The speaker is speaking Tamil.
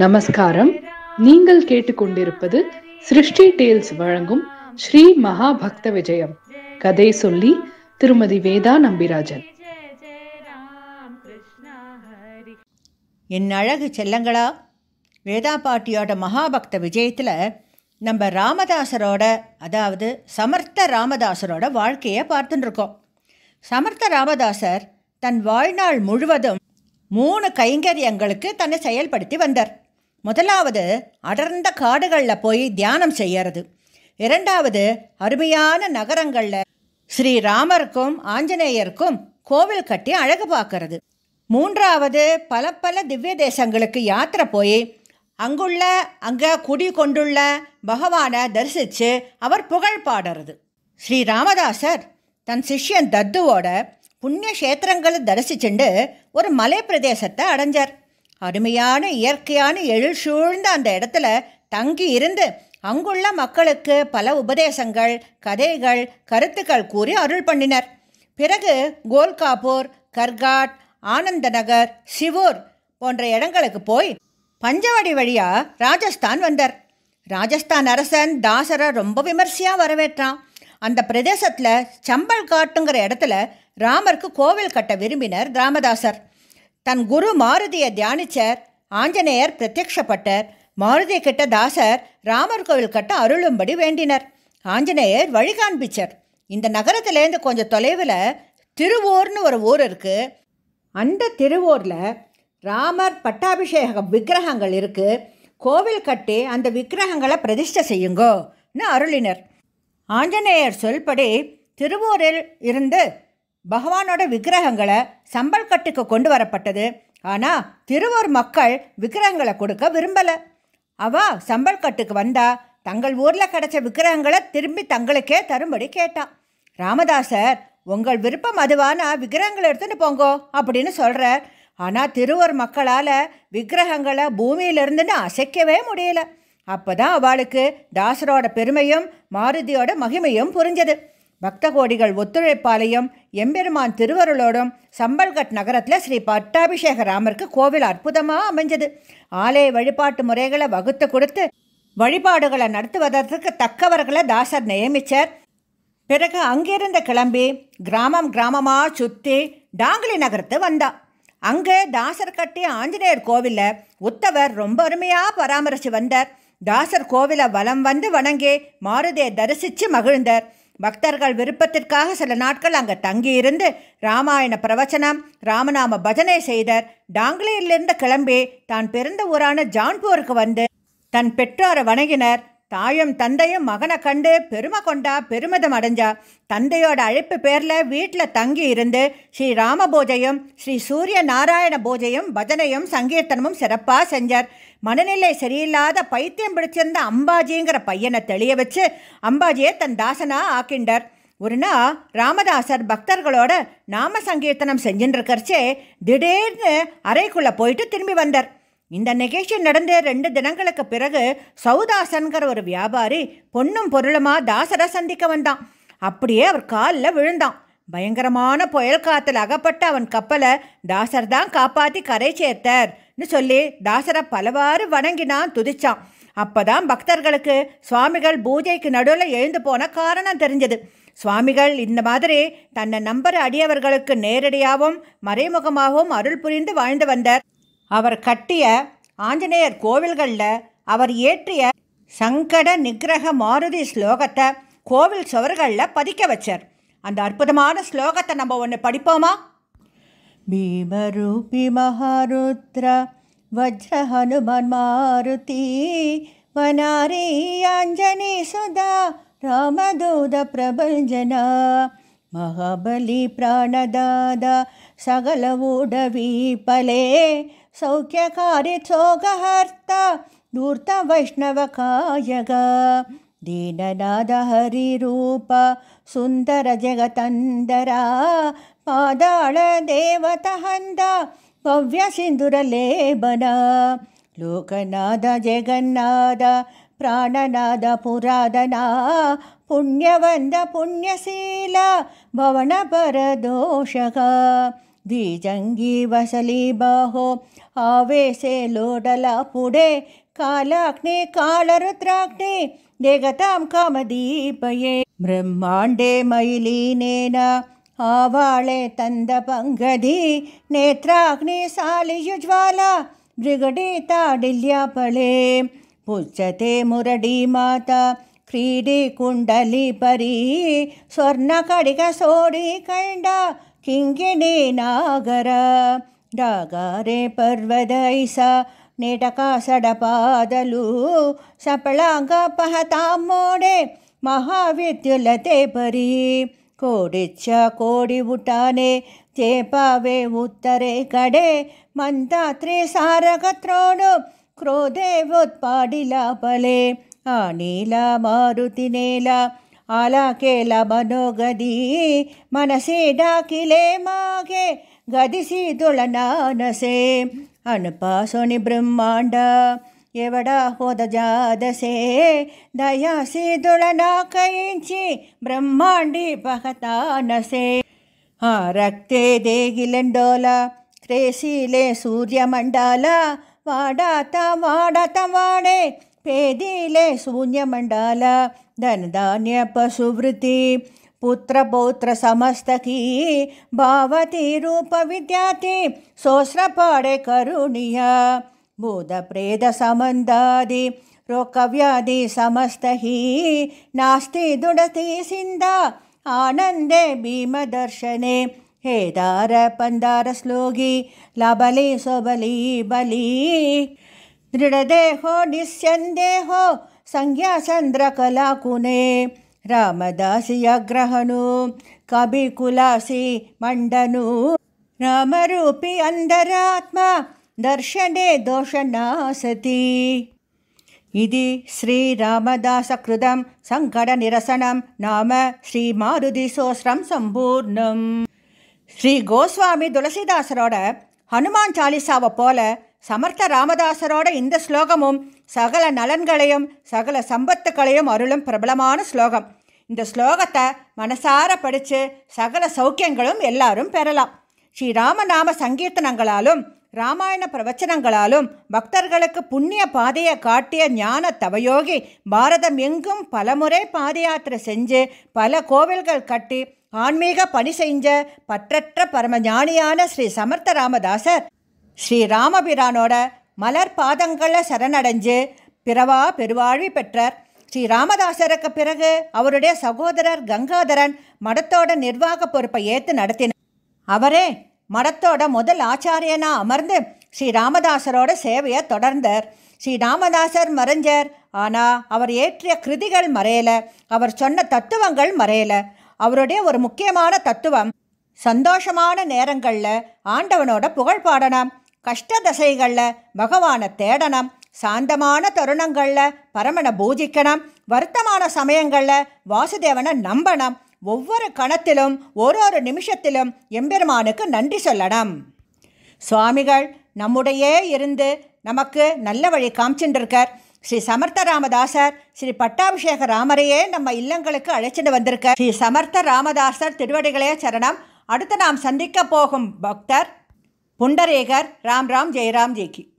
நமஸ்காரம் நீங்கள் கேட்டுக்கொண்டிருப்பது சிருஷ்டி டேல்ஸ் வழங்கும் ஸ்ரீ மகா பக்த விஜயம் கதை சொல்லி திருமதி வேதா நம்பிராஜன் என் அழகு செல்லங்களா வேதா பாட்டியோட மகாபக்த விஜயத்தில் நம்ம ராமதாசரோட அதாவது சமர்த்த ராமதாசரோட வாழ்க்கையை பார்த்துட்டுருக்கோம் சமர்த்த ராமதாசர் தன் வாழ்நாள் முழுவதும் மூணு கைங்கரியங்களுக்கு தன்னை செயல்படுத்தி வந்தார் முதலாவது அடர்ந்த காடுகளில் போய் தியானம் செய்யறது இரண்டாவது அருமையான நகரங்களில் ஸ்ரீராமருக்கும் ஆஞ்சநேயருக்கும் கோவில் கட்டி அழகு பார்க்கறது மூன்றாவது பல பல திவ்ய தேசங்களுக்கு யாத்திரை போய் அங்குள்ள அங்கே குடி கொண்டுள்ள பகவானை தரிசித்து அவர் புகழ் பாடுறது ஸ்ரீ ராமதாசர் தன் சிஷ்யன் தத்துவோட புண்ணிய கஷேத்திரங்களை தரிசிச்சுண்டு ஒரு மலை பிரதேசத்தை அடைஞ்சார் அருமையான இயற்கையான எழில் சூழ்ந்த அந்த இடத்துல தங்கி இருந்து அங்குள்ள மக்களுக்கு பல உபதேசங்கள் கதைகள் கருத்துக்கள் கூறி அருள் பண்ணினர் பிறகு கோல்காப்பூர் கர்காட் ஆனந்த நகர் சிவூர் போன்ற இடங்களுக்கு போய் பஞ்சவடி வழியாக ராஜஸ்தான் வந்தார் ராஜஸ்தான் அரசன் தாசரை ரொம்ப விமர்சையாக வரவேற்றான் அந்த பிரதேசத்தில் சம்பல் காட்டுங்கிற இடத்துல ராமருக்கு கோவில் கட்ட விரும்பினர் ராமதாசர் தன் குரு மாருதியை தியானிச்சர் ஆஞ்சநேயர் பிரத்யக்ஷப்பட்டர் மாருதி கிட்ட தாசர் ராமர் கோவில் கட்ட அருளும்படி வேண்டினர் ஆஞ்சநேயர் வழி காண்பிச்சர் இந்த நகரத்துலேருந்து கொஞ்சம் தொலைவில் திருவோர்னு ஒரு ஊர் இருக்குது அந்த திருவோரில் ராமர் பட்டாபிஷேக விக்கிரகங்கள் இருக்குது கோவில் கட்டி அந்த விக்கிரகங்களை பிரதிஷ்டை செய்யுங்கோன்னு அருளினர் ஆஞ்சநேயர் சொல்படி திருவூரில் இருந்து பகவானோட விக்கிரகங்களை சம்பல் கட்டுக்கு கொண்டு வரப்பட்டது ஆனால் திருவூர் மக்கள் விக்கிரகங்களை கொடுக்க விரும்பலை அவா சம்பல் கட்டுக்கு வந்தா தங்கள் ஊரில் கிடைச்ச விக்கிரகங்களை திரும்பி தங்களுக்கே தரும்படி கேட்டான் ராமதாசர் உங்கள் விருப்பம் அதுவானா விக்கிரகங்களை எடுத்துகிட்டு போங்கோ அப்படின்னு சொல்கிறார் ஆனால் திருவூர் மக்களால் விக்கிரகங்களை பூமியிலிருந்துன்னு அசைக்கவே முடியல அப்போ தான் அவளுக்கு தாசரோட பெருமையும் மாருதியோட மகிமையும் புரிஞ்சது பக்தகோடிகள் ஒத்துழைப்பாளையம் எம்பெருமான் திருவருளோடும் சம்பல்கட் நகரத்தில் ஸ்ரீ பட்டாபிஷேக ராமருக்கு கோவில் அற்புதமாக அமைஞ்சது ஆலய வழிபாட்டு முறைகளை வகுத்து கொடுத்து வழிபாடுகளை நடத்துவதற்கு தக்கவர்களை தாசர் நியமித்தார் பிறகு அங்கிருந்து கிளம்பி கிராமம் கிராமமாக சுற்றி டாங்கிலி நகரத்து வந்தா அங்கே தாசர் கட்டிய ஆஞ்சநேயர் கோவிலில் உத்தவர் ரொம்ப அருமையாக பராமரித்து வந்தார் தாசர் கோவிலை வலம் வந்து வணங்கி மாருதியை தரிசித்து மகிழ்ந்தார் பக்தர்கள் விருப்பத்திற்காக சில நாட்கள் அங்கே தங்கியிருந்து ராமாயண பிரவச்சனம் ராமநாம பஜனை செய்தர் டாங்லேயிலிருந்து கிளம்பி தான் பிறந்த ஊரான ஜான்பூருக்கு வந்து தன் பெற்றோரை வணங்கினர் தாயும் தந்தையும் மகனை கண்டு பெருமை கொண்டா பெருமிதம் அடைஞ்சா தந்தையோட அழைப்பு பேரில் வீட்டில் தங்கி இருந்து ஸ்ரீ ராம பூஜையும் ஸ்ரீ சூரிய நாராயண பூஜையும் பஜனையும் சங்கீர்த்தனமும் சிறப்பாக செஞ்சார் மனநிலை சரியில்லாத பைத்தியம் பிடிச்சிருந்த அம்பாஜிங்கிற பையனை தெளிய வச்சு அம்பாஜியை தன் தாசனாக ஆக்கிண்டார் ஒரு நாள் ராமதாசர் பக்தர்களோட நாம சங்கீர்த்தனம் செஞ்சுட்டு திடீர்னு அறைக்குள்ளே போயிட்டு திரும்பி வந்தார் இந்த நிகழ்ச்சி நடந்த ரெண்டு தினங்களுக்கு பிறகு சௌதாசன்கிற ஒரு வியாபாரி பொண்ணும் பொருளுமா தாசரை சந்திக்க வந்தான் அப்படியே அவர் காலில் விழுந்தான் பயங்கரமான புயல் காத்தில் அகப்பட்ட அவன் கப்பலை தாசர் தான் காப்பாற்றி கரை சேர்த்தார் ன்னு சொல்லி தாசரை பலவாறு வணங்கினான் துதிச்சான் அப்பதான் பக்தர்களுக்கு சுவாமிகள் பூஜைக்கு நடுவில் எழுந்து போன காரணம் தெரிஞ்சது சுவாமிகள் இந்த மாதிரி தன்னை நம்பர் அடியவர்களுக்கு நேரடியாகவும் மறைமுகமாகவும் அருள் புரிந்து வாழ்ந்து வந்தார் அவர் கட்டிய ஆஞ்சநேயர் கோவில்களில் அவர் இயற்றிய சங்கட நிகிரக மாருதி ஸ்லோகத்தை கோவில் சுவர்களில் பதிக்க வச்சார் அந்த அற்புதமான ஸ்லோகத்தை நம்ம ஒன்று படிப்போமா बीभरूपि महारुद्र वज्रहनुमन्मारुति वनारी आञ्जनी सुधा रामदूदप्रभञ्जना महाबलिप्राणदाद सकल उडवीफले सौख्यकारि चोगहर्ता धूर्त वैष्णवकायग हरिरूप सुन्दर जगतन्दरा पादाळदेवता ह भव्यसिन्दूरलेबन लोकनाद जगन्नाद प्राणनाद पुरादना पुण्यवन्द पुण्यशीला वसली बाहो आवेशे लोडलपुडे कालाग्नि कालरुद्राग्नि देगतां कामदीपये ब्रह्माण्डे मैलीनेन ಆವಾಳೆ ತಂದ ಪಂಗಧಿ ನೇತ್ರಾಗ್ನಿ ಸಾಲಿಯುಜ್ವಾಲ ಮೃಗಡಿ ತಾಡಿಲ್ಯ ಪಳೆ ಪುಚ್ಚತೆ ಮುರಡಿ ಮಾತ ಕ್ರೀಡಿ ಕುಂಡಲಿ ಪರಿ ಸ್ವರ್ಣ ಕಡಿಗ ಸೋಡಿ ಕಂಡ ಕಿಂಗಿಣಿ ನಾಗರ ಡಾಗಾರೆ ಪರ್ವದ ಐಸ ನೇಟಕ ಸಡಪಾದಲು ಸಪಳಾಂಗ ಪಹತಾಮೋಡೆ ಮಹಾವಿದ್ಯುಲತೆ ಪರೀ कोडेच्छा कोडिवुटाने चे पावे उत्तरे कडे मन्ता त्रिसारकत्रोणु क्रोधे वोत्पाडिला पले आनीला मारुतिनेला आलाकेला केला मनोगदी मनसि डाकिले मागे गदिसी तुसे अनुपा सोणि ब्रह्माण्ड ఎవడ ಹೊದಜಾದಸೆ ದಯಾಸಿದುಳನ ಕೈಂಚಿ ಬ್ರಹ್ಮಾಂಡಿ ಪಹತಾನಸೆ ಆ ರಕ್ತೆ ದೇಗಿಲೆಂಡೋಲ ಕ್ರೇಸಿಲೆ ಸೂರ್ಯಮಂಡಲ ವಾಡಾತ ವಾಡತ ವಾಡೆ ಪೇದಿಲೆ ಶೂನ್ಯಮಂಡಲ ಧನಧಾನ್ಯ ಪಶುವೃತ್ತಿ ಪುತ್ರಪೌತ್ರ ಸಮಸ್ತಕಿ ಭಾವತಿ ರೂಪ ವಿದ್ಯಾತಿ ಸೋಸ್ರಪಾಡೆ ಕರುಣಿಯ बोधप्रेदसमन्दादि रो समस्तहि नास्ति दुडति सिन्धा आनन्दे भीमदर्शने हे दार पन्दारश्लोगी लबलिसोबली बली दृढदेहो निस्यन्देहो संज्ञाचन्द्रकलाकुने रामदासि अग्रहनु कुलासी मण्डनु रामरूपी अन्धरात्मा கிருதம் சங்கட நிரசனம் நாம ஸ்ரீ மாருதி श्रीमारुतिसोस्रं சம்பூர்ணம் ஸ்ரீ கோஸ்வாமி துளசிதாசரோட ஹனுமான் சாலிசாவை போல சமர்த்த ராமதாசரோட இந்த ஸ்லோகமும் சகல நலன்களையும் சகல சம்பத்துக்களையும் அருளும் பிரபலமான ஸ்லோகம் இந்த ஸ்லோகத்தை மனசார படித்து சகல சௌக்கியங்களும் எல்லாரும் பெறலாம் ஸ்ரீராமநாம சங்கீர்த்தனங்களாலும் ராமாயண பிரவச்சனங்களாலும் பக்தர்களுக்கு புண்ணிய பாதையை காட்டிய ஞான தவயோகி பாரதம் எங்கும் பலமுறை பாத யாத்திரை செஞ்சு பல கோவில்கள் கட்டி ஆன்மீக பணி செஞ்ச பற்றற்ற பரம ஞானியான ஸ்ரீ சமர்த்த ராமதாசர் ஸ்ரீ ராமபிரானோட மலர் பாதங்களில் சரணடைஞ்சு பிறவா பெருவாழ்வி பெற்றார் ஸ்ரீ ராமதாசருக்கு பிறகு அவருடைய சகோதரர் கங்காதரன் மடத்தோட நிர்வாக பொறுப்பை ஏற்று நடத்தினார் அவரே மடத்தோட முதல் ஆச்சாரியனாக அமர்ந்து ஸ்ரீ ராமதாசரோட சேவையை தொடர்ந்தார் ஸ்ரீ ராமதாசர் மறைஞ்சார் ஆனால் அவர் ஏற்றிய கிருதிகள் மறையலை அவர் சொன்ன தத்துவங்கள் மறையலை அவருடைய ஒரு முக்கியமான தத்துவம் சந்தோஷமான நேரங்களில் ஆண்டவனோட புகழ் பாடணும் கஷ்ட தசைகளில் பகவானை தேடணும் சாந்தமான தருணங்களில் பரமனை பூஜிக்கணும் வருத்தமான சமயங்களில் வாசுதேவனை நம்பணும் ஒவ்வொரு கணத்திலும் ஒரு ஒரு நிமிஷத்திலும் எம்பெருமானுக்கு நன்றி சொல்லணும் சுவாமிகள் நம்முடையே இருந்து நமக்கு நல்ல வழி காமிச்சுட்டுருக்கார் ஸ்ரீ சமர்த்த ராமதாசர் ஸ்ரீ பட்டாபிஷேக ராமரையே நம்ம இல்லங்களுக்கு அழைச்சிட்டு வந்திருக்கார் ஸ்ரீ சமர்த்த ராமதாசர் திருவடிகளே சரணம் அடுத்து நாம் சந்திக்க போகும் பக்தர் புண்டரேகர் ராம் ராம் ஜெயராம் ஜெய்கி